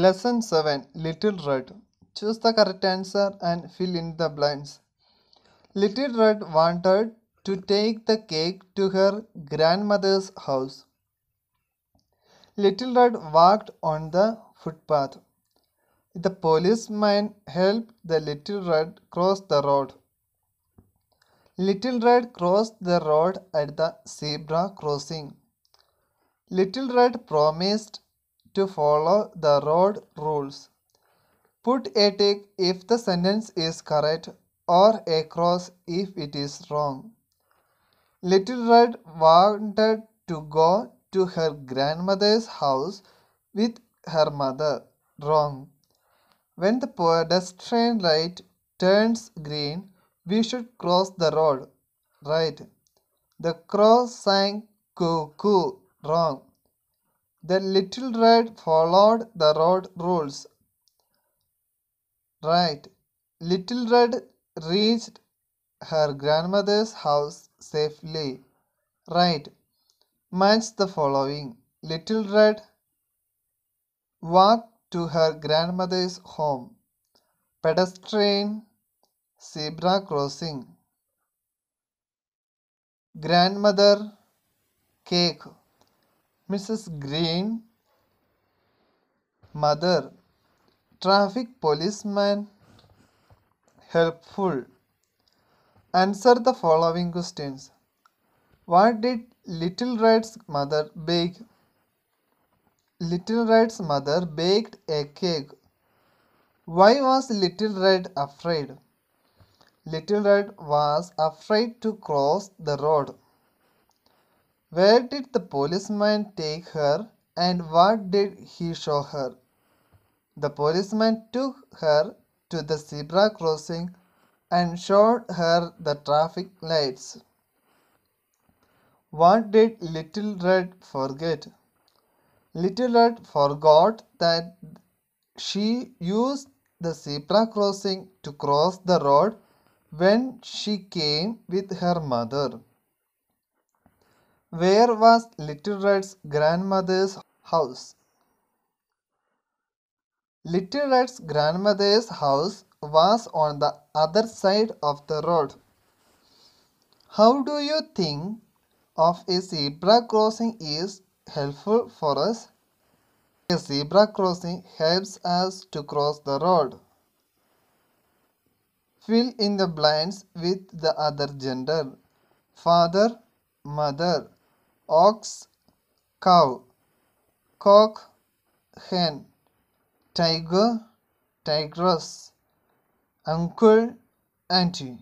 Lesson 7 Little Red Choose the correct answer and fill in the blanks. Little Red wanted to take the cake to her grandmother's house. Little Red walked on the footpath. The policeman helped the Little Red cross the road. Little Red crossed the road at the zebra crossing. Little Red promised to follow the road rules. Put a tick if the sentence is correct or a cross if it is wrong. Little Red wanted to go to her grandmother's house with her mother. Wrong. When the pedestrian light turns green, we should cross the road. Right. The cross sang cuckoo. Wrong. The little red followed the road rules. Right. Little red reached her grandmother's house safely. Right. Match the following. Little red walked to her grandmother's home. Pedestrian zebra crossing. Grandmother cake. Mrs. Green. Mother. Traffic policeman. Helpful. Answer the following questions. What did Little Red's mother bake? Little Red's mother baked a cake. Why was Little Red afraid? Little Red was afraid to cross the road. Where did the policeman take her and what did he show her? The policeman took her to the zebra crossing and showed her the traffic lights. What did Little Red forget? Little Red forgot that she used the zebra crossing to cross the road when she came with her mother. Where was Little Red's grandmother's house? Little Red's grandmother's house was on the other side of the road. How do you think of a zebra crossing is helpful for us? A zebra crossing helps us to cross the road. Fill in the blanks with the other gender. Father, mother, ox, cow, cock, hen, tiger, tigress, uncle, auntie.